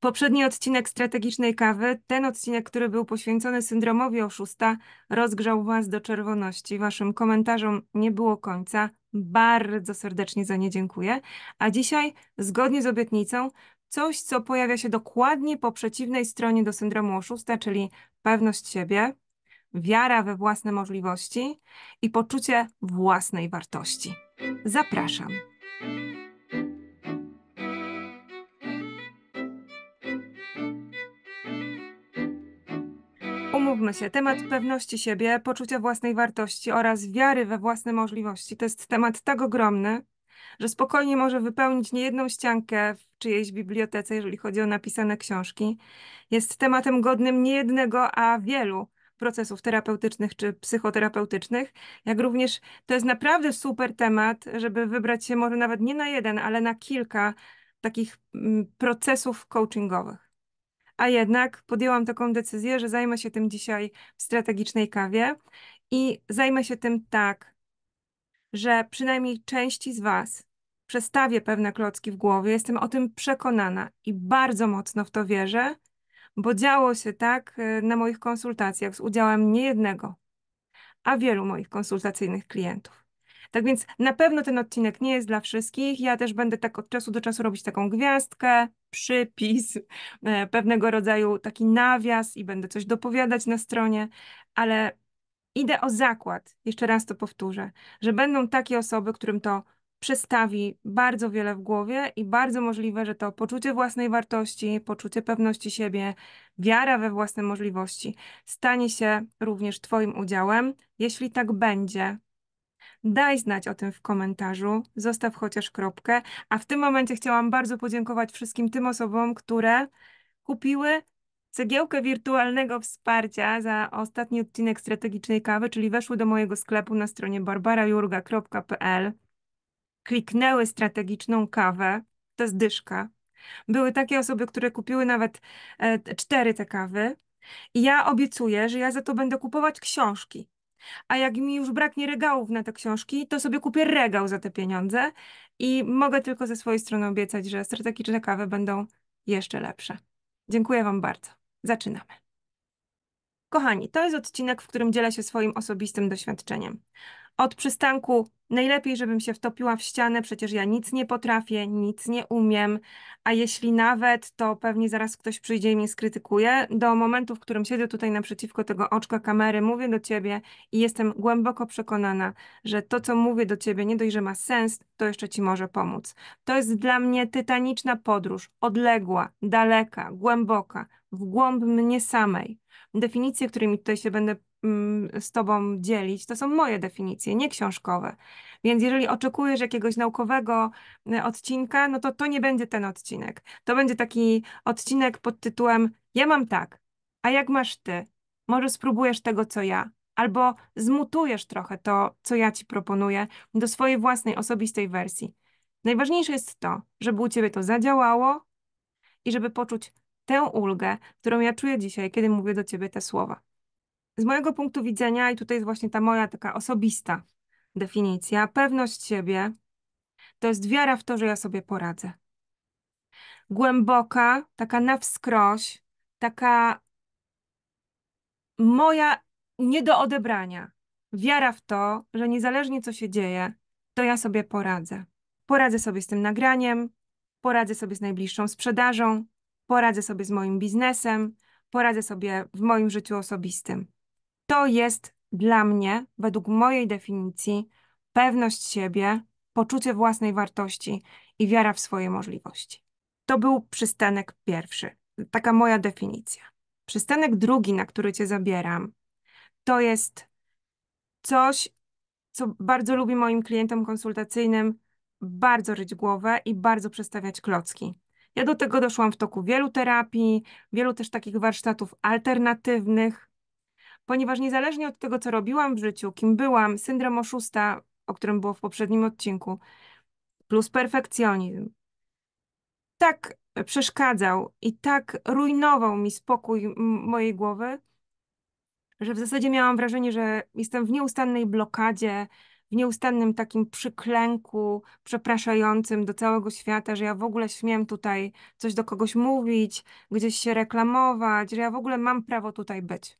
Poprzedni odcinek strategicznej kawy, ten odcinek, który był poświęcony syndromowi oszusta, rozgrzał Was do czerwoności. Waszym komentarzom nie było końca. Bardzo serdecznie za nie dziękuję. A dzisiaj, zgodnie z obietnicą, coś, co pojawia się dokładnie po przeciwnej stronie do syndromu oszusta, czyli pewność siebie, wiara we własne możliwości i poczucie własnej wartości. Zapraszam. się. Temat pewności siebie, poczucia własnej wartości oraz wiary we własne możliwości to jest temat tak ogromny, że spokojnie może wypełnić niejedną ściankę w czyjejś bibliotece, jeżeli chodzi o napisane książki. Jest tematem godnym nie jednego, a wielu procesów terapeutycznych czy psychoterapeutycznych, jak również to jest naprawdę super temat, żeby wybrać się może nawet nie na jeden, ale na kilka takich mm, procesów coachingowych a jednak podjęłam taką decyzję, że zajmę się tym dzisiaj w strategicznej kawie i zajmę się tym tak, że przynajmniej części z Was przestawię pewne klocki w głowie. Jestem o tym przekonana i bardzo mocno w to wierzę, bo działo się tak y, na moich konsultacjach z udziałem nie jednego, a wielu moich konsultacyjnych klientów. Tak więc na pewno ten odcinek nie jest dla wszystkich. Ja też będę tak od czasu do czasu robić taką gwiazdkę, przypis, e, pewnego rodzaju taki nawias i będę coś dopowiadać na stronie, ale idę o zakład, jeszcze raz to powtórzę, że będą takie osoby, którym to przestawi bardzo wiele w głowie i bardzo możliwe, że to poczucie własnej wartości, poczucie pewności siebie, wiara we własne możliwości stanie się również Twoim udziałem. Jeśli tak będzie, Daj znać o tym w komentarzu, zostaw chociaż kropkę. A w tym momencie chciałam bardzo podziękować wszystkim tym osobom, które kupiły cegiełkę wirtualnego wsparcia za ostatni odcinek strategicznej kawy, czyli weszły do mojego sklepu na stronie barbarajurga.pl, kliknęły strategiczną kawę, to jest dyszka. Były takie osoby, które kupiły nawet e, cztery te kawy. I ja obiecuję, że ja za to będę kupować książki a jak mi już braknie regałów na te książki, to sobie kupię regał za te pieniądze i mogę tylko ze swojej strony obiecać, że strategiczne kawy będą jeszcze lepsze. Dziękuję Wam bardzo. Zaczynamy. Kochani, to jest odcinek, w którym dzielę się swoim osobistym doświadczeniem. Od przystanku najlepiej, żebym się wtopiła w ścianę, przecież ja nic nie potrafię, nic nie umiem, a jeśli nawet, to pewnie zaraz ktoś przyjdzie i mnie skrytykuje. Do momentu, w którym siedzę tutaj naprzeciwko tego oczka kamery, mówię do ciebie i jestem głęboko przekonana, że to, co mówię do ciebie, nie dość, że ma sens, to jeszcze ci może pomóc. To jest dla mnie tytaniczna podróż, odległa, daleka, głęboka, w głąb mnie samej. Definicje, którymi tutaj się będę Mm, z Tobą dzielić, to są moje definicje, nie książkowe. Więc jeżeli oczekujesz jakiegoś naukowego e, odcinka, no to to nie będzie ten odcinek. To będzie taki odcinek pod tytułem Ja mam tak, a jak masz Ty? Może spróbujesz tego, co ja. Albo zmutujesz trochę to, co ja ci proponuję, do swojej własnej, osobistej wersji. Najważniejsze jest to, żeby u ciebie to zadziałało i żeby poczuć tę ulgę, którą ja czuję dzisiaj, kiedy mówię do ciebie te słowa. Z mojego punktu widzenia, i tutaj jest właśnie ta moja taka osobista definicja, pewność siebie to jest wiara w to, że ja sobie poradzę. Głęboka, taka na wskroś, taka moja nie do odebrania. Wiara w to, że niezależnie co się dzieje, to ja sobie poradzę. Poradzę sobie z tym nagraniem, poradzę sobie z najbliższą sprzedażą, poradzę sobie z moim biznesem, poradzę sobie w moim życiu osobistym. To jest dla mnie, według mojej definicji, pewność siebie, poczucie własnej wartości i wiara w swoje możliwości. To był przystanek pierwszy, taka moja definicja. Przystanek drugi, na który Cię zabieram, to jest coś, co bardzo lubi moim klientom konsultacyjnym bardzo ryć głowę i bardzo przestawiać klocki. Ja do tego doszłam w toku wielu terapii, wielu też takich warsztatów alternatywnych, ponieważ niezależnie od tego, co robiłam w życiu, kim byłam, syndrom oszusta, o którym było w poprzednim odcinku, plus perfekcjonizm, tak przeszkadzał i tak rujnował mi spokój mojej głowy, że w zasadzie miałam wrażenie, że jestem w nieustannej blokadzie, w nieustannym takim przyklęku przepraszającym do całego świata, że ja w ogóle śmiem tutaj coś do kogoś mówić, gdzieś się reklamować, że ja w ogóle mam prawo tutaj być.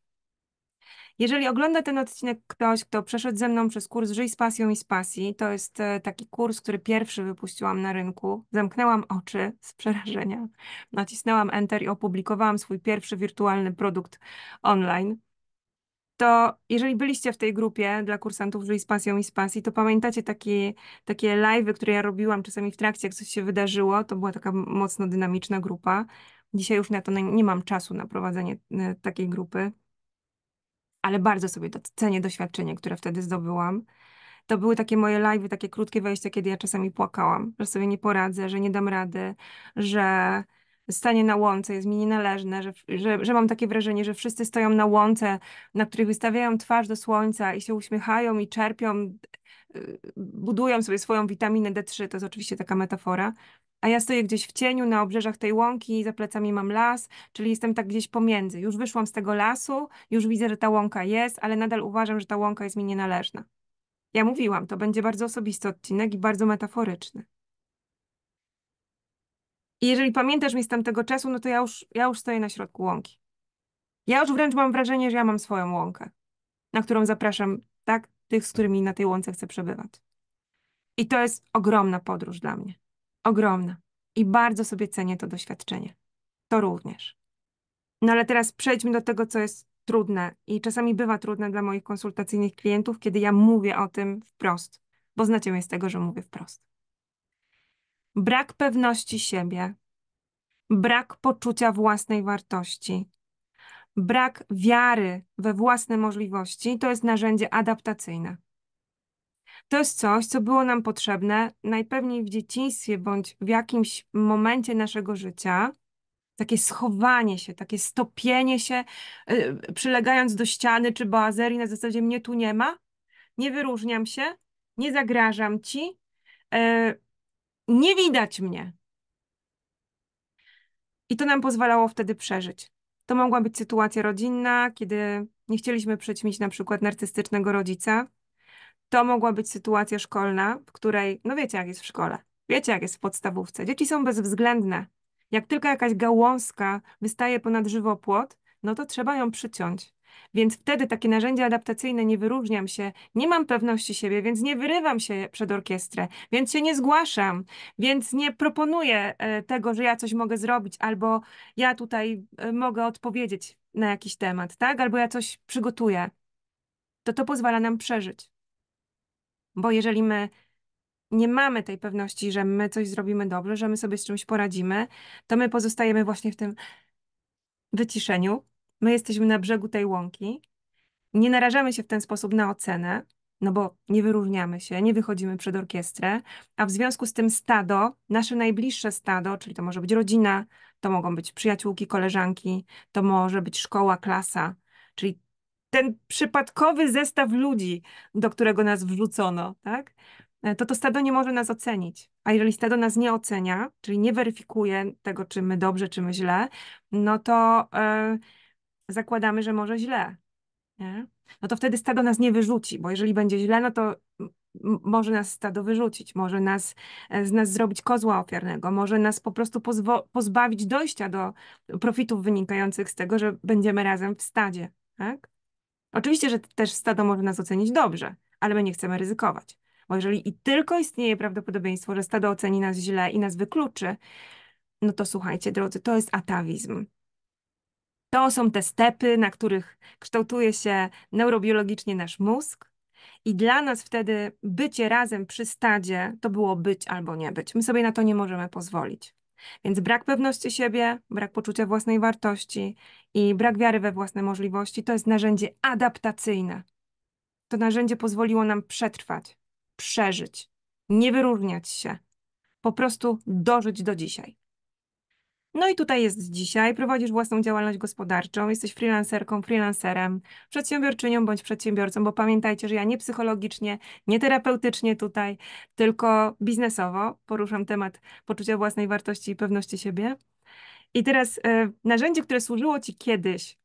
Jeżeli ogląda ten odcinek ktoś, kto przeszedł ze mną przez kurs Żyj z pasją i z pasji, to jest e, taki kurs, który pierwszy wypuściłam na rynku. Zamknęłam oczy z przerażenia, nacisnęłam Enter i opublikowałam swój pierwszy wirtualny produkt online. To jeżeli byliście w tej grupie dla kursantów Żyj z pasją i z pasji, to pamiętacie takie takie live, które ja robiłam czasami w trakcie, jak coś się wydarzyło. To była taka mocno dynamiczna grupa. Dzisiaj już na to nie mam czasu na prowadzenie e, takiej grupy ale bardzo sobie to cenię doświadczenie, które wtedy zdobyłam. To były takie moje live, takie krótkie wejścia, kiedy ja czasami płakałam, że sobie nie poradzę, że nie dam rady, że stanie na łące jest mi nienależne, że, że, że mam takie wrażenie, że wszyscy stoją na łące, na których wystawiają twarz do słońca i się uśmiechają i czerpią, y, budują sobie swoją witaminę D3, to jest oczywiście taka metafora. A ja stoję gdzieś w cieniu na obrzeżach tej łąki, za plecami mam las, czyli jestem tak gdzieś pomiędzy. Już wyszłam z tego lasu, już widzę, że ta łąka jest, ale nadal uważam, że ta łąka jest mi nienależna. Ja mówiłam, to będzie bardzo osobisty odcinek i bardzo metaforyczny. I jeżeli pamiętasz mi z tamtego czasu, no to ja już, ja już stoję na środku łąki. Ja już wręcz mam wrażenie, że ja mam swoją łąkę, na którą zapraszam tak tych, z którymi na tej łące chcę przebywać. I to jest ogromna podróż dla mnie. Ogromna. I bardzo sobie cenię to doświadczenie. To również. No ale teraz przejdźmy do tego, co jest trudne i czasami bywa trudne dla moich konsultacyjnych klientów, kiedy ja mówię o tym wprost, bo znacie mnie z tego, że mówię wprost brak pewności siebie, brak poczucia własnej wartości, brak wiary we własne możliwości to jest narzędzie adaptacyjne. To jest coś, co było nam potrzebne najpewniej w dzieciństwie bądź w jakimś momencie naszego życia. Takie schowanie się, takie stopienie się, yy, przylegając do ściany czy boazerii na zasadzie mnie tu nie ma, nie wyróżniam się, nie zagrażam ci, yy, nie widać mnie. I to nam pozwalało wtedy przeżyć. To mogła być sytuacja rodzinna, kiedy nie chcieliśmy przyćmić na przykład narcystycznego rodzica. To mogła być sytuacja szkolna, w której, no wiecie jak jest w szkole, wiecie jak jest w podstawówce. Dzieci są bezwzględne. Jak tylko jakaś gałązka wystaje ponad żywopłot, no to trzeba ją przyciąć. Więc wtedy takie narzędzie adaptacyjne nie wyróżniam się, nie mam pewności siebie, więc nie wyrywam się przed orkiestrę, więc się nie zgłaszam, więc nie proponuję e, tego, że ja coś mogę zrobić, albo ja tutaj e, mogę odpowiedzieć na jakiś temat, tak? Albo ja coś przygotuję. To to pozwala nam przeżyć. Bo jeżeli my nie mamy tej pewności, że my coś zrobimy dobrze, że my sobie z czymś poradzimy, to my pozostajemy właśnie w tym wyciszeniu, my jesteśmy na brzegu tej łąki, nie narażamy się w ten sposób na ocenę, no bo nie wyróżniamy się, nie wychodzimy przed orkiestrę, a w związku z tym stado, nasze najbliższe stado, czyli to może być rodzina, to mogą być przyjaciółki, koleżanki, to może być szkoła, klasa, czyli ten przypadkowy zestaw ludzi, do którego nas wrzucono, tak? E, to to stado nie może nas ocenić. A jeżeli stado nas nie ocenia, czyli nie weryfikuje tego, czy my dobrze, czy my źle, no to. Yy, zakładamy, że może źle, nie? no to wtedy stado nas nie wyrzuci, bo jeżeli będzie źle, no to może nas stado wyrzucić, może nas, e, z nas zrobić kozła ofiarnego, może nas po prostu pozbawić dojścia do profitów wynikających z tego, że będziemy razem w stadzie. Tak? Oczywiście, że też stado może nas ocenić dobrze, ale my nie chcemy ryzykować. Bo jeżeli i tylko istnieje prawdopodobieństwo, że stado oceni nas źle i nas wykluczy, no to słuchajcie, drodzy, to jest atawizm. To są te stepy, na których kształtuje się neurobiologicznie nasz mózg. I dla nas wtedy bycie razem przy stadzie to było być albo nie być. My sobie na to nie możemy pozwolić. Więc brak pewności siebie, brak poczucia własnej wartości i brak wiary we własne możliwości to jest narzędzie adaptacyjne. To narzędzie pozwoliło nam przetrwać, przeżyć, nie wyróżniać się, po prostu dożyć do dzisiaj. No i tutaj jest dzisiaj. Prowadzisz własną działalność gospodarczą, jesteś freelancerką, freelancerem, przedsiębiorczynią bądź przedsiębiorcą, bo pamiętajcie, że ja nie psychologicznie, nie terapeutycznie tutaj, tylko biznesowo poruszam temat poczucia własnej wartości i pewności siebie. I teraz y, narzędzie, które służyło ci kiedyś,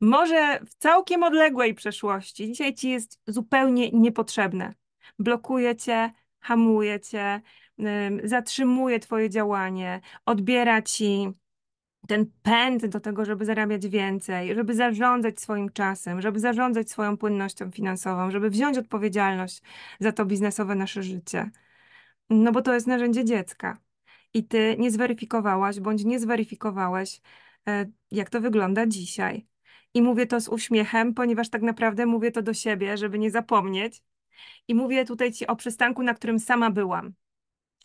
może w całkiem odległej przeszłości, dzisiaj ci jest zupełnie niepotrzebne. Blokuje cię, hamuje cię, zatrzymuje Twoje działanie, odbiera Ci ten pęd do tego, żeby zarabiać więcej, żeby zarządzać swoim czasem, żeby zarządzać swoją płynnością finansową, żeby wziąć odpowiedzialność za to biznesowe nasze życie. No bo to jest narzędzie dziecka. I ty nie zweryfikowałaś bądź nie zweryfikowałeś, e, jak to wygląda dzisiaj. I mówię to z uśmiechem, ponieważ tak naprawdę mówię to do siebie, żeby nie zapomnieć. I mówię tutaj ci o przystanku, na którym sama byłam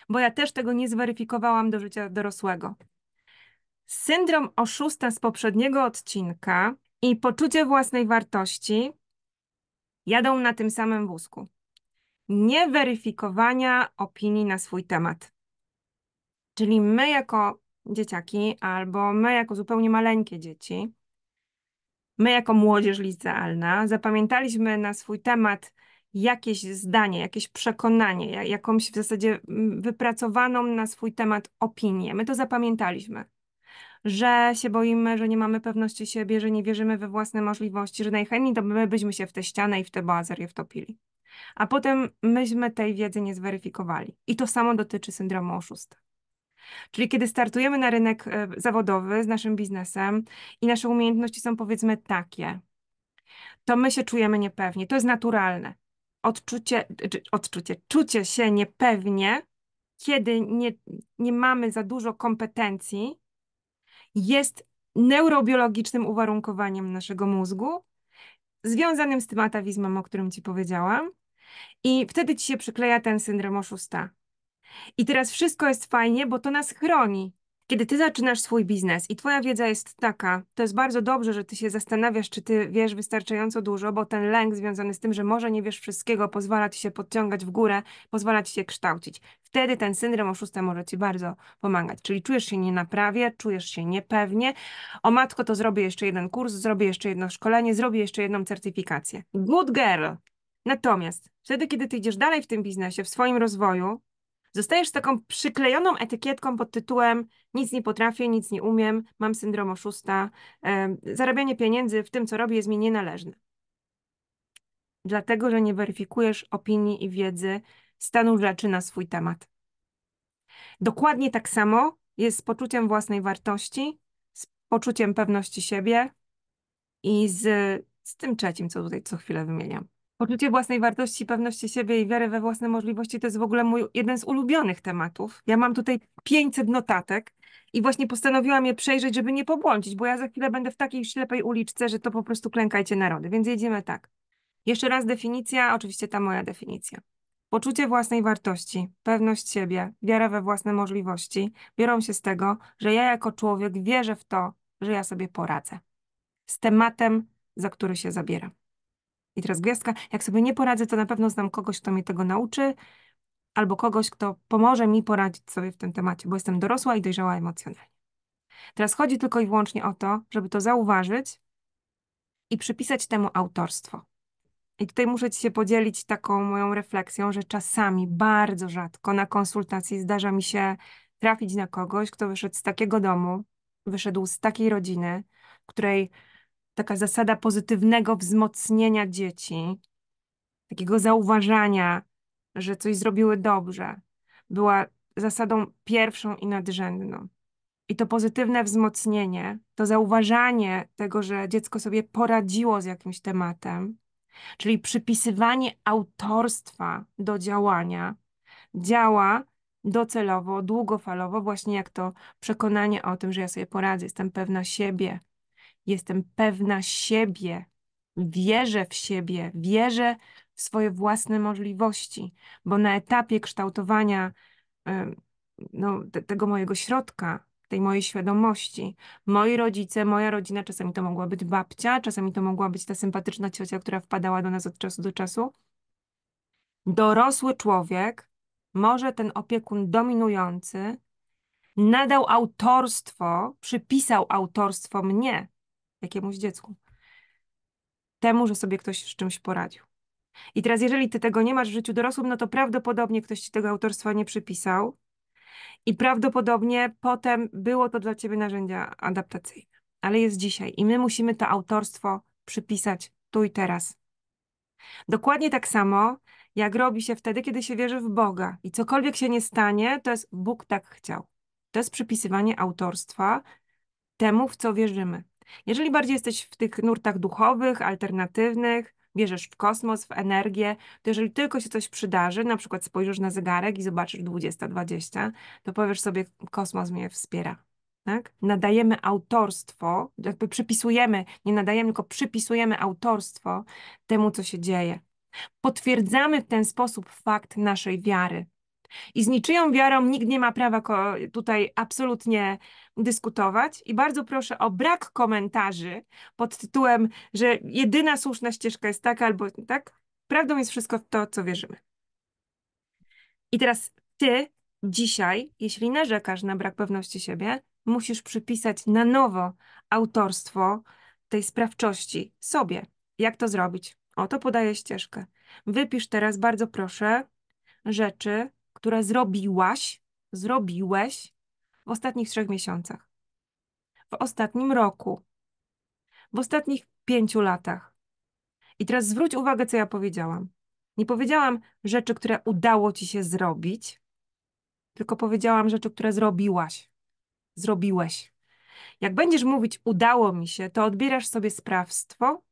bo ja też tego nie zweryfikowałam do życia dorosłego. Syndrom oszusta z poprzedniego odcinka i poczucie własnej wartości jadą na tym samym wózku. Nieweryfikowania opinii na swój temat. Czyli my jako dzieciaki, albo my jako zupełnie maleńkie dzieci, my jako młodzież licealna, zapamiętaliśmy na swój temat jakieś zdanie, jakieś przekonanie, jakąś w zasadzie mm, wypracowaną na swój temat opinię. My to zapamiętaliśmy. Że się boimy, że nie mamy pewności siebie, że nie wierzymy we własne możliwości, że najchętniej to my byśmy się w tę ścianę i w tę boazerię wtopili. A potem myśmy tej wiedzy nie zweryfikowali. I to samo dotyczy syndromu oszusta. Czyli kiedy startujemy na rynek e, zawodowy z naszym biznesem i nasze umiejętności są powiedzmy takie, to my się czujemy niepewnie. To jest naturalne odczucie, odczucie, czucie się niepewnie, kiedy nie, nie mamy za dużo kompetencji, jest neurobiologicznym uwarunkowaniem naszego mózgu, związanym z tym atawizmem, o którym ci powiedziałam. I wtedy ci się przykleja ten syndrom oszusta. I teraz wszystko jest fajnie, bo to nas chroni. Kiedy ty zaczynasz swój biznes i twoja wiedza jest taka, to jest bardzo dobrze, że ty się zastanawiasz, czy ty wiesz wystarczająco dużo, bo ten lęk związany z tym, że może nie wiesz wszystkiego, pozwala ci się podciągać w górę, pozwala ci się kształcić. Wtedy ten syndrom oszusta może ci bardzo pomagać. Czyli czujesz się nie na prawie, czujesz się niepewnie. O matko, to zrobię jeszcze jeden kurs, zrobię jeszcze jedno szkolenie, zrobię jeszcze jedną certyfikację. Good girl! Natomiast wtedy, kiedy ty idziesz dalej w tym biznesie, w swoim rozwoju, Zostajesz taką przyklejoną etykietką pod tytułem nic nie potrafię, nic nie umiem, mam syndrom oszusta, zarabianie pieniędzy w tym, co robię, jest mi nienależne. Dlatego, że nie weryfikujesz opinii i wiedzy stanu rzeczy na swój temat. Dokładnie tak samo jest z poczuciem własnej wartości, z poczuciem pewności siebie i z, z tym trzecim, co tutaj co chwilę wymieniam. Poczucie własnej wartości, pewności siebie i wiary we własne możliwości to jest w ogóle mój jeden z ulubionych tematów. Ja mam tutaj 500 notatek i właśnie postanowiłam je przejrzeć, żeby nie pobłądzić, bo ja za chwilę będę w takiej ślepej uliczce, że to po prostu klękajcie narody. Więc jedziemy tak. Jeszcze raz definicja, oczywiście ta moja definicja. Poczucie własnej wartości, pewność siebie, wiara we własne możliwości biorą się z tego, że ja jako człowiek wierzę w to, że ja sobie poradzę z tematem, za który się zabieram i teraz gwiazdka, jak sobie nie poradzę, to na pewno znam kogoś, kto mnie tego nauczy, albo kogoś, kto pomoże mi poradzić sobie w tym temacie, bo jestem dorosła i dojrzała emocjonalnie. Teraz chodzi tylko i wyłącznie o to, żeby to zauważyć i przypisać temu autorstwo. I tutaj muszę Ci się podzielić taką moją refleksją, że czasami, bardzo rzadko na konsultacji zdarza mi się trafić na kogoś, kto wyszedł z takiego domu, wyszedł z takiej rodziny, której taka zasada pozytywnego wzmocnienia dzieci, takiego zauważania, że coś zrobiły dobrze, była zasadą pierwszą i nadrzędną. I to pozytywne wzmocnienie, to zauważanie tego, że dziecko sobie poradziło z jakimś tematem, czyli przypisywanie autorstwa do działania, działa docelowo, długofalowo, właśnie jak to przekonanie o tym, że ja sobie poradzę, jestem pewna siebie, jestem pewna siebie, wierzę w siebie, wierzę w swoje własne możliwości, bo na etapie kształtowania e, no, tego mojego środka, tej mojej świadomości, moi rodzice, moja rodzina, czasami to mogła być babcia, czasami to mogła być ta sympatyczna ciocia, która wpadała do nas od czasu do czasu. Dorosły człowiek, może ten opiekun dominujący, nadał autorstwo, przypisał autorstwo mnie, jakiemuś dziecku. Temu, że sobie ktoś z czymś poradził. I teraz, jeżeli ty tego nie masz w życiu dorosłym, no to prawdopodobnie ktoś ci tego autorstwa nie przypisał i prawdopodobnie potem było to dla ciebie narzędzia adaptacyjne. Ale jest dzisiaj i my musimy to autorstwo przypisać tu i teraz. Dokładnie tak samo, jak robi się wtedy, kiedy się wierzy w Boga. I cokolwiek się nie stanie, to jest Bóg tak chciał. To jest przypisywanie autorstwa temu, w co wierzymy. Jeżeli bardziej jesteś w tych nurtach duchowych, alternatywnych, wierzysz w kosmos, w energię, to jeżeli tylko się coś przydarzy, na przykład spojrzysz na zegarek i zobaczysz 20 20, to powiesz sobie, kosmos mnie wspiera. Tak? Nadajemy autorstwo, jakby przypisujemy, nie nadajemy, tylko przypisujemy autorstwo temu, co się dzieje. Potwierdzamy w ten sposób fakt naszej wiary. I z niczyją wiarą nikt nie ma prawa tutaj absolutnie dyskutować. I bardzo proszę o brak komentarzy pod tytułem, że jedyna słuszna ścieżka jest taka albo tak. Prawdą jest wszystko to, co wierzymy. I teraz ty dzisiaj, jeśli narzekasz na brak pewności siebie, musisz przypisać na nowo autorstwo tej sprawczości sobie. Jak to zrobić? Oto podaję ścieżkę. Wypisz teraz, bardzo proszę, rzeczy, które zrobiłaś, zrobiłeś w ostatnich trzech miesiącach, w ostatnim roku, w ostatnich pięciu latach. I teraz zwróć uwagę, co ja powiedziałam. Nie powiedziałam rzeczy, które udało ci się zrobić, tylko powiedziałam rzeczy, które zrobiłaś. Zrobiłeś. Jak będziesz mówić udało mi się, to odbierasz sobie sprawstwo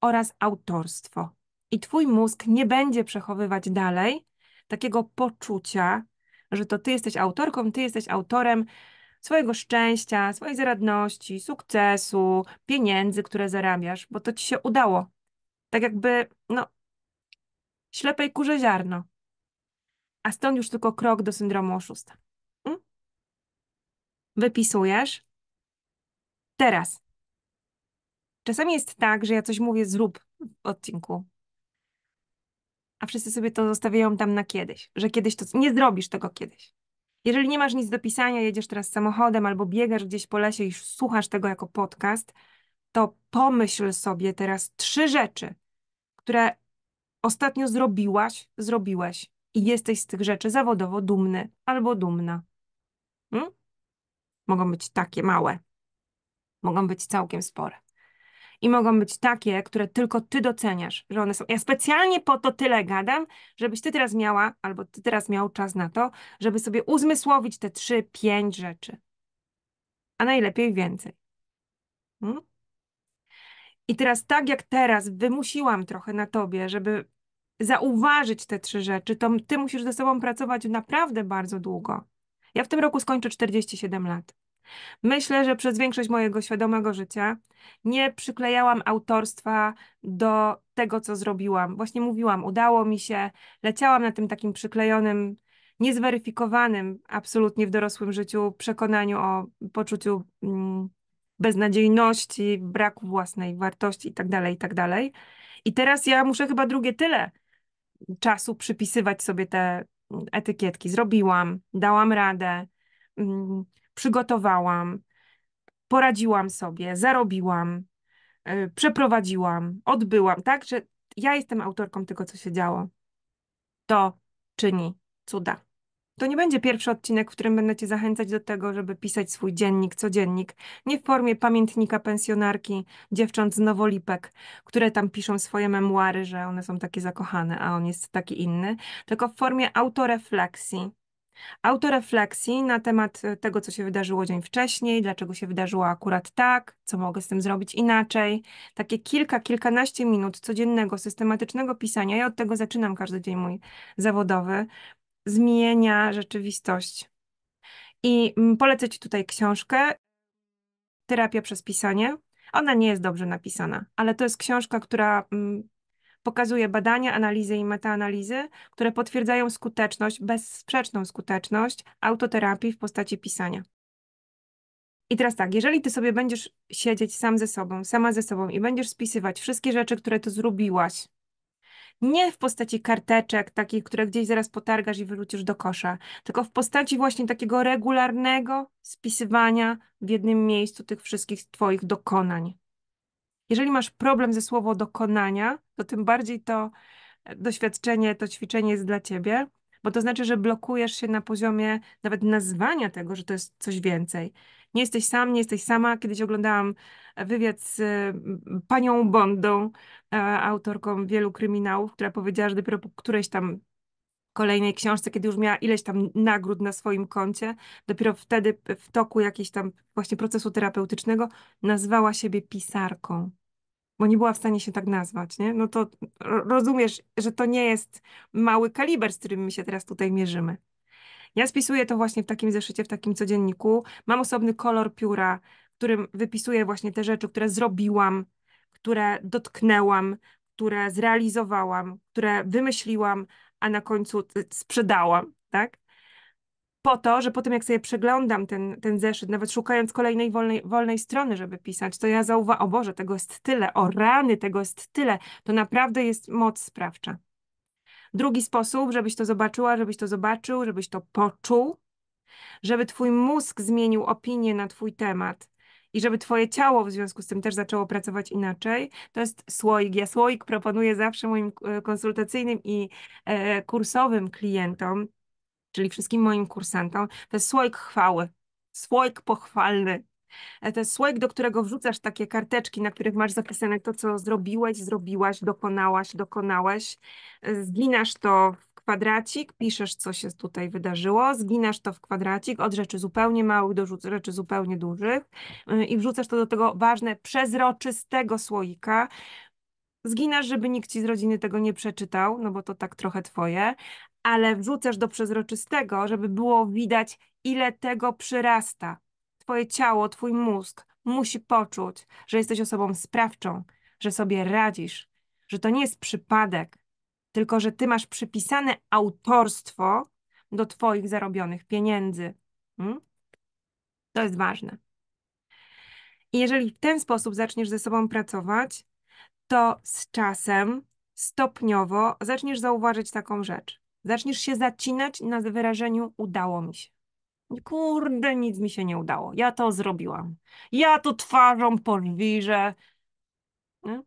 oraz autorstwo. I twój mózg nie będzie przechowywać dalej takiego poczucia, że to ty jesteś autorką, ty jesteś autorem swojego szczęścia, swojej zaradności, sukcesu, pieniędzy, które zarabiasz, bo to ci się udało. Tak jakby, no, ślepej kurze ziarno. A stąd już tylko krok do syndromu oszusta. Hm? Wypisujesz. Teraz. Czasami jest tak, że ja coś mówię, zrób w odcinku, a wszyscy sobie to zostawiają tam na kiedyś, że kiedyś to. Nie zrobisz tego kiedyś. Jeżeli nie masz nic do pisania, jedziesz teraz samochodem albo biegasz gdzieś po lesie i słuchasz tego jako podcast, to pomyśl sobie teraz trzy rzeczy, które ostatnio zrobiłaś, zrobiłeś i jesteś z tych rzeczy zawodowo dumny albo dumna. Hmm? Mogą być takie małe, mogą być całkiem spore. I mogą być takie, które tylko ty doceniasz, że one są. Ja specjalnie po to tyle gadam, żebyś ty teraz miała, albo ty teraz miał czas na to, żeby sobie uzmysłowić te trzy, pięć rzeczy. A najlepiej więcej. Hmm? I teraz, tak jak teraz, wymusiłam trochę na tobie, żeby zauważyć te trzy rzeczy, to ty musisz ze sobą pracować naprawdę bardzo długo. Ja w tym roku skończę 47 lat. Myślę, że przez większość mojego świadomego życia nie przyklejałam autorstwa do tego, co zrobiłam. Właśnie mówiłam, udało mi się, leciałam na tym takim przyklejonym, niezweryfikowanym absolutnie w dorosłym życiu przekonaniu o poczuciu mm, beznadziejności, braku własnej wartości itd., tak itd. Tak I teraz ja muszę chyba drugie tyle czasu przypisywać sobie te mm, etykietki. Zrobiłam, dałam radę mm, przygotowałam, poradziłam sobie, zarobiłam, yy, przeprowadziłam, odbyłam, tak? Że ja jestem autorką tego, co się działo. To czyni cuda. To nie będzie pierwszy odcinek, w którym będę Cię zachęcać do tego, żeby pisać swój dziennik, codziennik, nie w formie pamiętnika pensjonarki, dziewcząt z Nowolipek, które tam piszą swoje memuary, że one są takie zakochane, a on jest taki inny, tylko w formie autorefleksji, Autorefleksji na temat e, tego, co się wydarzyło dzień wcześniej, dlaczego się wydarzyło akurat tak, co mogę z tym zrobić inaczej. Takie kilka, kilkanaście minut codziennego, systematycznego pisania. Ja od tego zaczynam każdy dzień mój zawodowy. Zmienia rzeczywistość. I mm, polecę Ci tutaj książkę Terapia przez pisanie. Ona nie jest dobrze napisana, ale to jest książka, która mm, pokazuje badania, analizy i metaanalizy, które potwierdzają skuteczność, bezsprzeczną skuteczność autoterapii w postaci pisania. I teraz tak, jeżeli ty sobie będziesz siedzieć sam ze sobą, sama ze sobą i będziesz spisywać wszystkie rzeczy, które tu zrobiłaś, nie w postaci karteczek, takich, które gdzieś zaraz potargasz i wrócisz do kosza, tylko w postaci właśnie takiego regularnego spisywania w jednym miejscu tych wszystkich Twoich dokonań. Jeżeli masz problem ze słowo dokonania, to tym bardziej to e, doświadczenie, to ćwiczenie jest dla ciebie, bo to znaczy, że blokujesz się na poziomie nawet nazwania tego, że to jest coś więcej. Nie jesteś sam, nie jesteś sama. Kiedyś oglądałam e, wywiad z mm, panią Bondą, e, autorką wielu kryminałów, która powiedziała, że dopiero po którejś tam kolejnej książce, kiedy już miała ileś tam nagród na swoim koncie. Dopiero wtedy, w toku jakiegoś tam właśnie procesu terapeutycznego, nazwała siebie pisarką, bo nie była w stanie się tak nazwać, nie? No to rozumiesz, że to nie jest mały kaliber, z którym my się teraz tutaj mierzymy. Ja spisuję to właśnie w takim zeszycie, w takim codzienniku. Mam osobny kolor pióra, w którym wypisuję właśnie te rzeczy, które zrobiłam, które dotknęłam, które zrealizowałam, które wymyśliłam, a na końcu y, sprzedałam, tak? Po to, że potem jak sobie przeglądam ten, ten zeszyt, nawet szukając kolejnej wolnej, wolnej strony, żeby pisać, to ja zauważam, o Boże, tego jest tyle, o rany, tego jest tyle. To naprawdę jest moc sprawcza. Drugi sposób, żebyś to zobaczyła, żebyś to zobaczył, żebyś to poczuł, żeby twój mózg zmienił opinię na twój temat, i żeby twoje ciało w związku z tym też zaczęło pracować inaczej, to jest słoik. Ja słoik proponuję zawsze moim e, konsultacyjnym i e, kursowym klientom, czyli wszystkim moim kursantom, to jest słoik chwały, słoik pochwalny. E, to jest słoik, do którego wrzucasz takie karteczki, na których masz zapisane to, co zrobiłeś, zrobiłaś, dokonałaś, dokonałeś. Zginasz to w kwadracik, piszesz, co się tutaj wydarzyło, zginasz to w kwadracik od rzeczy zupełnie małych do rzeczy zupełnie dużych y, i wrzucasz to do tego ważne, przezroczystego słoika. Zginasz, żeby nikt ci z rodziny tego nie przeczytał, no bo to tak trochę twoje, ale wrzucasz do przezroczystego, żeby było widać, ile tego przyrasta. Twoje ciało, twój mózg musi poczuć, że jesteś osobą sprawczą, że sobie radzisz, że to nie jest przypadek, tylko że ty masz przypisane autorstwo do twoich zarobionych pieniędzy. Hmm? To jest ważne. I jeżeli w ten sposób zaczniesz ze sobą pracować, to z czasem stopniowo zaczniesz zauważyć taką rzecz. Zaczniesz się zacinać na wyrażeniu udało mi się. Kurde, nic mi się nie udało. Ja to zrobiłam. Ja to twarzą podwiżę. Hmm?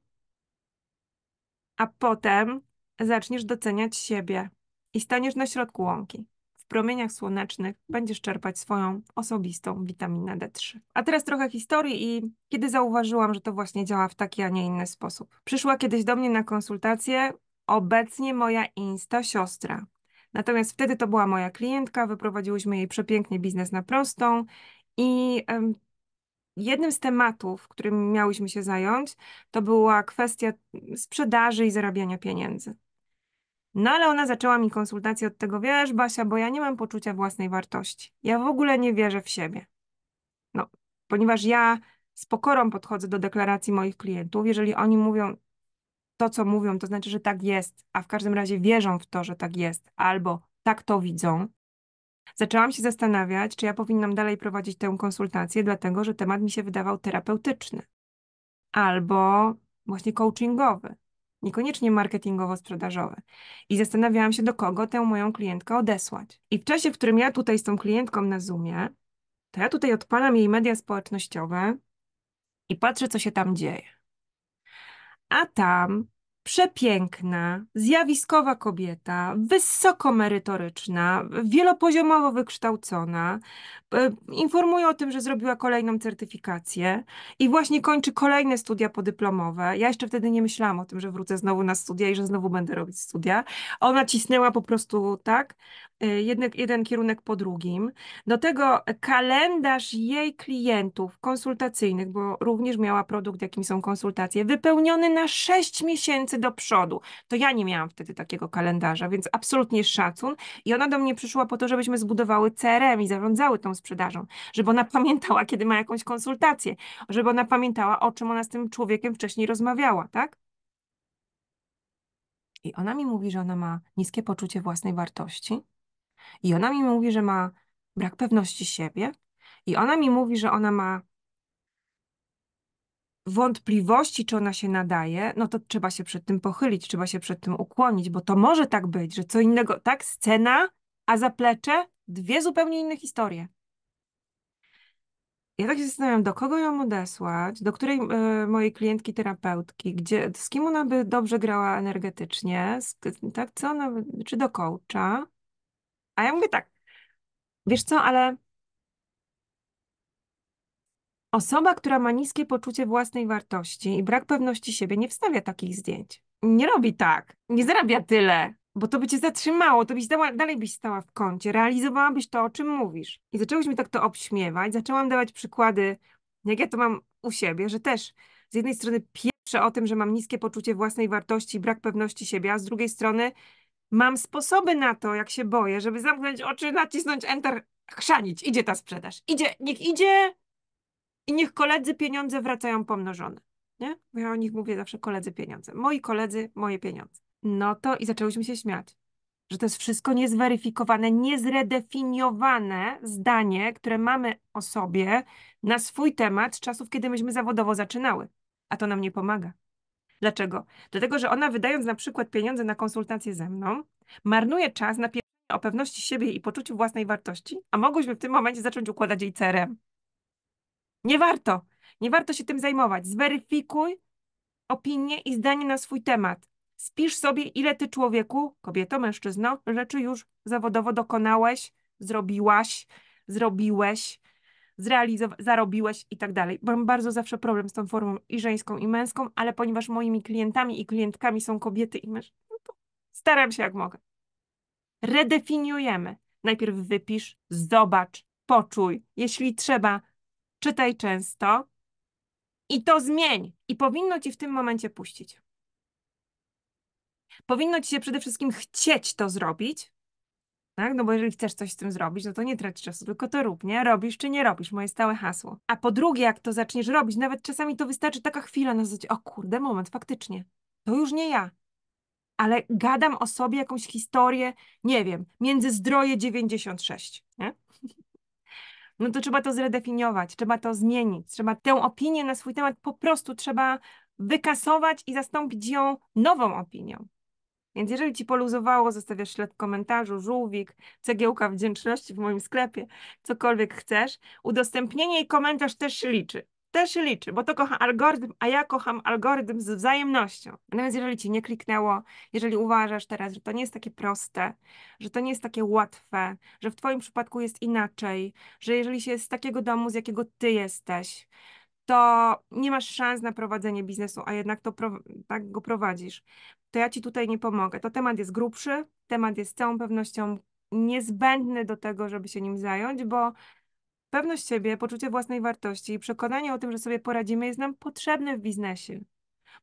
A potem zaczniesz doceniać siebie i staniesz na środku łąki. W promieniach słonecznych będziesz czerpać swoją osobistą witaminę D3. A teraz trochę historii i kiedy zauważyłam, że to właśnie działa w taki, a nie inny sposób. Przyszła kiedyś do mnie na konsultację obecnie moja insta siostra. Natomiast wtedy to była moja klientka, wyprowadziłyśmy jej przepięknie biznes na prostą i Jednym z tematów, którym miałyśmy się zająć, to była kwestia sprzedaży i zarabiania pieniędzy. No ale ona zaczęła mi konsultację od tego, wiesz, Basia, bo ja nie mam poczucia własnej wartości. Ja w ogóle nie wierzę w siebie. No, ponieważ ja z pokorą podchodzę do deklaracji moich klientów, jeżeli oni mówią to, co mówią, to znaczy, że tak jest, a w każdym razie wierzą w to, że tak jest, albo tak to widzą, Zaczęłam się zastanawiać, czy ja powinnam dalej prowadzić tę konsultację, dlatego że temat mi się wydawał terapeutyczny albo właśnie coachingowy, niekoniecznie marketingowo-sprzedażowy. I zastanawiałam się, do kogo tę moją klientkę odesłać. I w czasie, w którym ja tutaj z tą klientką na Zoomie, to ja tutaj odpalam jej media społecznościowe i patrzę, co się tam dzieje. A tam przepiękna, zjawiskowa kobieta, wysoko merytoryczna, wielopoziomowo wykształcona. E, informuje o tym, że zrobiła kolejną certyfikację i właśnie kończy kolejne studia podyplomowe. Ja jeszcze wtedy nie myślałam o tym, że wrócę znowu na studia i że znowu będę robić studia. Ona cisnęła po prostu tak, e, jeden, jeden kierunek po drugim. Do tego kalendarz jej klientów konsultacyjnych, bo również miała produkt, jakim są konsultacje, wypełniony na 6 miesięcy do przodu. To ja nie miałam wtedy takiego kalendarza, więc absolutnie szacun. I ona do mnie przyszła po to, żebyśmy zbudowały CRM i zarządzały tą sprzedażą, żeby ona pamiętała, kiedy ma jakąś konsultację, żeby ona pamiętała, o czym ona z tym człowiekiem wcześniej rozmawiała, tak? I ona mi mówi, że ona ma niskie poczucie własnej wartości. I ona mi mówi, że ma brak pewności siebie. I ona mi mówi, że ona ma wątpliwości, czy ona się nadaje, no to trzeba się przed tym pochylić, trzeba się przed tym ukłonić, bo to może tak być, że co innego, tak, scena, a zaplecze dwie zupełnie inne historie. Ja tak się zastanawiam, do kogo ją odesłać, do której y, mojej klientki terapeutki, gdzie, z kim ona by dobrze grała energetycznie, z, tak, co ona, czy do coacha. A ja mówię tak, wiesz co, ale Osoba, która ma niskie poczucie własnej wartości i brak pewności siebie, nie wstawia takich zdjęć. Nie robi tak, nie zarabia tyle, bo to by cię zatrzymało, to byś dała, dalej byś stała w kącie, realizowałabyś to, o czym mówisz. I zaczęłyśmy mi tak to obśmiewać, zaczęłam dawać przykłady, jak ja to mam u siebie, że też z jednej strony pierwsze o tym, że mam niskie poczucie własnej wartości i brak pewności siebie, a z drugiej strony mam sposoby na to, jak się boję, żeby zamknąć oczy, nacisnąć enter, chrzanić, idzie ta sprzedaż, idzie, niech idzie, i niech koledzy pieniądze wracają pomnożone. Nie? Ja o nich mówię zawsze koledzy pieniądze. Moi koledzy, moje pieniądze. No to i zaczęłyśmy się śmiać, że to jest wszystko niezweryfikowane, niezredefiniowane zdanie, które mamy o sobie na swój temat z czasów, kiedy myśmy zawodowo zaczynały. A to nam nie pomaga. Dlaczego? Dlatego, że ona wydając na przykład pieniądze na konsultacje ze mną, marnuje czas na o pewności siebie i poczuciu własnej wartości, a mogłyśmy w tym momencie zacząć układać jej cerem. Nie warto. Nie warto się tym zajmować. Zweryfikuj opinię i zdanie na swój temat. Spisz sobie, ile ty człowieku, kobieto, mężczyzno, rzeczy już zawodowo dokonałeś, zrobiłaś, zrobiłeś, zarobiłeś i tak dalej. Mam bardzo zawsze problem z tą formą i żeńską, i męską, ale ponieważ moimi klientami i klientkami są kobiety i mężczyźni, no to staram się jak mogę. Redefiniujemy. Najpierw wypisz, zobacz, poczuj. Jeśli trzeba, czytaj często i to zmień. I powinno ci w tym momencie puścić. Powinno ci się przede wszystkim chcieć to zrobić, tak? No bo jeżeli chcesz coś z tym zrobić, no to nie trać czasu, tylko to rób, nie? Robisz czy nie robisz, moje stałe hasło. A po drugie, jak to zaczniesz robić, nawet czasami to wystarczy taka chwila na zasadzie, o kurde, moment, faktycznie, to już nie ja. Ale gadam o sobie jakąś historię, nie wiem, między zdroje 96, nie? no to trzeba to zredefiniować, trzeba to zmienić, trzeba tę opinię na swój temat po prostu trzeba wykasować i zastąpić ją nową opinią. Więc jeżeli ci poluzowało, zostawiasz ślad komentarzu, żółwik, cegiełka wdzięczności w moim sklepie, cokolwiek chcesz, udostępnienie i komentarz też liczy też liczy, bo to kocha algorytm, a ja kocham algorytm z wzajemnością. Natomiast jeżeli ci nie kliknęło, jeżeli uważasz teraz, że to nie jest takie proste, że to nie jest takie łatwe, że w twoim przypadku jest inaczej, że jeżeli się jest z takiego domu, z jakiego ty jesteś, to nie masz szans na prowadzenie biznesu, a jednak to tak go prowadzisz, to ja ci tutaj nie pomogę. To temat jest grubszy, temat jest z całą pewnością niezbędny do tego, żeby się nim zająć, bo Pewność siebie, poczucie własnej wartości i przekonanie o tym, że sobie poradzimy, jest nam potrzebne w biznesie.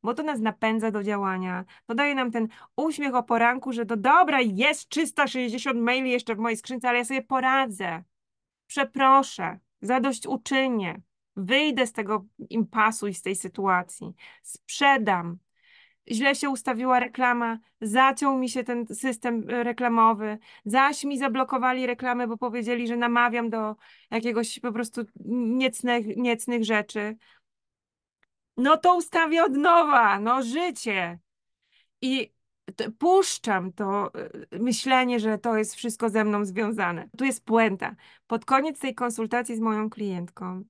Bo to nas napędza do działania. To daje nam ten uśmiech o poranku, że do dobra jest 360 maili jeszcze w mojej skrzynce, ale ja sobie poradzę. Przeproszę, zadośćuczynię. Wyjdę z tego impasu i z tej sytuacji. Sprzedam, źle się ustawiła reklama, zaciął mi się ten system e, reklamowy, zaś mi zablokowali reklamy, bo powiedzieli, że namawiam do jakiegoś po prostu niecnych, niecnych rzeczy. No to ustawię od nowa, no życie. I puszczam to e, myślenie, że to jest wszystko ze mną związane. Tu jest puenta. Pod koniec tej konsultacji z moją klientką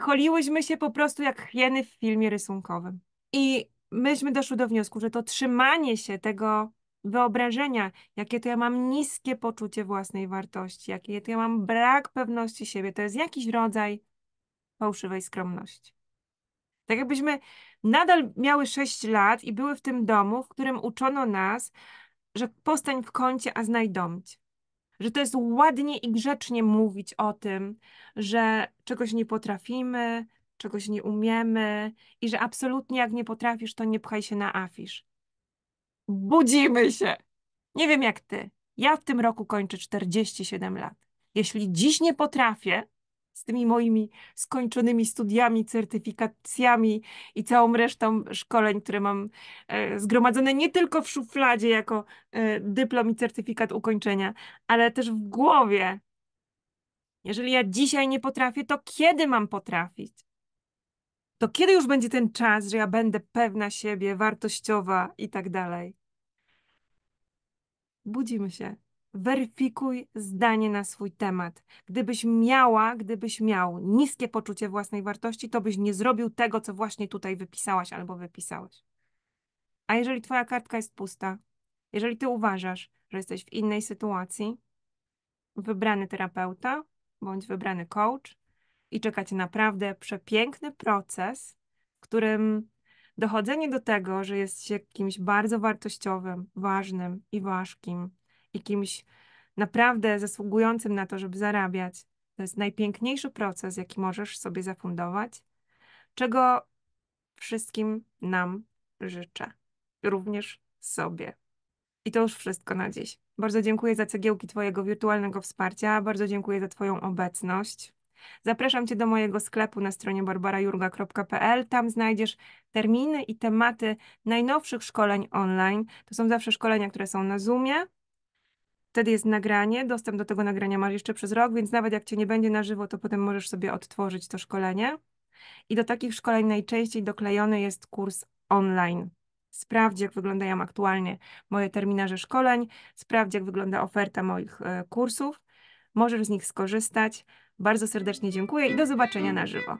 choliłyśmy e, się po prostu jak hieny w filmie rysunkowym. I myśmy doszły do wniosku, że to trzymanie się tego wyobrażenia, jakie to ja mam niskie poczucie własnej wartości, jakie to ja mam brak pewności siebie, to jest jakiś rodzaj fałszywej skromności. Tak jakbyśmy nadal miały 6 lat i były w tym domu, w którym uczono nas, że postań w kącie, a znajdąć, Że to jest ładnie i grzecznie mówić o tym, że czegoś nie potrafimy, czegoś nie umiemy i że absolutnie jak nie potrafisz, to nie pchaj się na afisz. Budzimy się! Nie wiem jak ty. Ja w tym roku kończę 47 lat. Jeśli dziś nie potrafię, z tymi moimi skończonymi studiami, certyfikacjami i całą resztą szkoleń, które mam e, zgromadzone nie tylko w szufladzie jako e, dyplom i certyfikat ukończenia, ale też w głowie. Jeżeli ja dzisiaj nie potrafię, to kiedy mam potrafić? to kiedy już będzie ten czas, że ja będę pewna siebie, wartościowa i tak dalej? Budzimy się. Weryfikuj zdanie na swój temat. Gdybyś miała, gdybyś miał niskie poczucie własnej wartości, to byś nie zrobił tego, co właśnie tutaj wypisałaś albo wypisałeś. A jeżeli twoja kartka jest pusta, jeżeli ty uważasz, że jesteś w innej sytuacji, wybrany terapeuta bądź wybrany coach i czeka cię naprawdę przepiękny proces, w którym dochodzenie do tego, że jest się kimś bardzo wartościowym, ważnym i ważkim i kimś naprawdę zasługującym na to, żeby zarabiać, to jest najpiękniejszy proces, jaki możesz sobie zafundować, czego wszystkim nam życzę, również sobie. I to już wszystko na dziś. Bardzo dziękuję za cegiełki Twojego wirtualnego wsparcia, bardzo dziękuję za Twoją obecność. Zapraszam Cię do mojego sklepu na stronie barbarajurga.pl. Tam znajdziesz terminy i tematy najnowszych szkoleń online. To są zawsze szkolenia, które są na Zoomie. Wtedy jest nagranie, dostęp do tego nagrania masz jeszcze przez rok, więc nawet jak Cię nie będzie na żywo, to potem możesz sobie odtworzyć to szkolenie. I do takich szkoleń najczęściej doklejony jest kurs online. Sprawdź, jak wyglądają aktualnie moje terminarze szkoleń, sprawdź, jak wygląda oferta moich e, kursów. Możesz z nich skorzystać, bardzo serdecznie dziękuję i do zobaczenia na żywo.